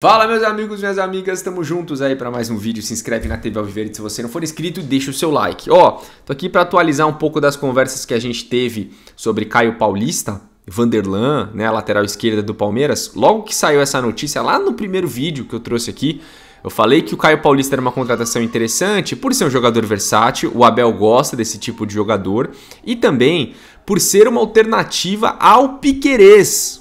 Fala meus amigos, minhas amigas, estamos juntos aí para mais um vídeo. Se inscreve na TV Alviverde se você não for inscrito deixa o seu like. Ó, oh, tô aqui para atualizar um pouco das conversas que a gente teve sobre Caio Paulista, Vanderlan, né, a lateral esquerda do Palmeiras. Logo que saiu essa notícia lá no primeiro vídeo que eu trouxe aqui, eu falei que o Caio Paulista era uma contratação interessante por ser um jogador versátil, o Abel gosta desse tipo de jogador e também por ser uma alternativa ao Piquerez,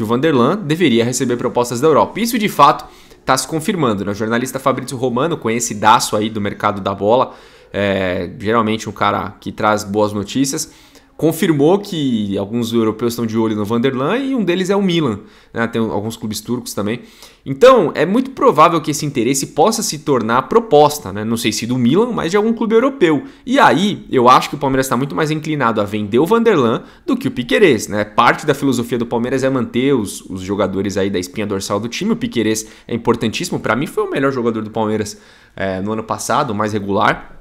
que o Vanderlan deveria receber propostas da Europa. Isso de fato está se confirmando. Né? O jornalista Fabrício Romano, conhecidaço aí do mercado da bola, é, geralmente um cara que traz boas notícias, confirmou que alguns europeus estão de olho no Vanderlan e um deles é o Milan. Né? Tem alguns clubes turcos também. Então, é muito provável que esse interesse possa se tornar proposta, né? não sei se do Milan, mas de algum clube europeu. E aí, eu acho que o Palmeiras está muito mais inclinado a vender o Vanderlan do que o Piqueires. Né? Parte da filosofia do Palmeiras é manter os, os jogadores aí da espinha dorsal do time. O Piqueires é importantíssimo, para mim foi o melhor jogador do Palmeiras é, no ano passado, o mais regular.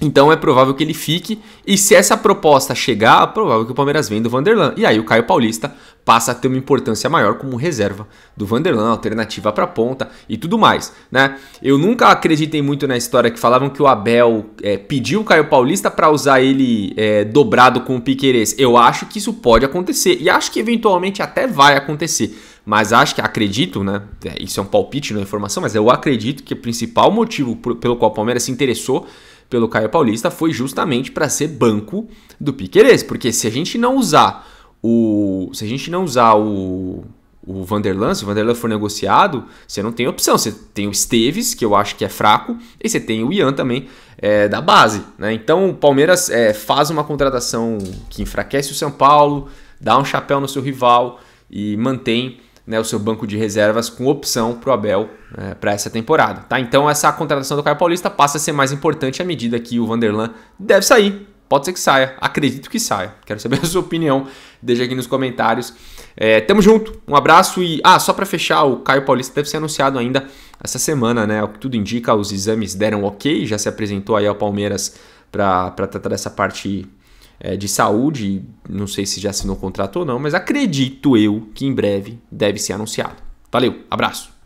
Então é provável que ele fique. E se essa proposta chegar, é provável que o Palmeiras venha do Vanderlan. E aí o Caio Paulista passa a ter uma importância maior como reserva do Vanderlan, alternativa para ponta e tudo mais, né? Eu nunca acreditei muito na história que falavam que o Abel é, pediu o Caio Paulista para usar ele é, dobrado com o Piqueires. Eu acho que isso pode acontecer e acho que eventualmente até vai acontecer. Mas acho que acredito, né? É, isso é um palpite, não é informação, mas eu acredito que o principal motivo pelo qual o Palmeiras se interessou pelo Caio Paulista foi justamente para ser banco do Piquerez, porque se a gente não usar o se a gente não usar o o Vanderlan, se o Vanderlan for negociado, você não tem opção. Você tem o Esteves, que eu acho que é fraco, e você tem o Ian também é, da base. Né? Então o Palmeiras é, faz uma contratação que enfraquece o São Paulo, dá um chapéu no seu rival e mantém né, o seu banco de reservas com opção para o Abel né, para essa temporada. Tá? Então essa contratação do Caio Paulista passa a ser mais importante à medida que o Vanderlan deve sair. Pode ser que saia, acredito que saia. Quero saber a sua opinião, deixa aqui nos comentários. É, tamo junto, um abraço e. Ah, só para fechar, o Caio Paulista deve ser anunciado ainda essa semana, né? O que tudo indica, os exames deram ok, já se apresentou aí ao Palmeiras para tratar dessa parte é, de saúde, não sei se já assinou o contrato ou não, mas acredito eu que em breve deve ser anunciado. Valeu, abraço!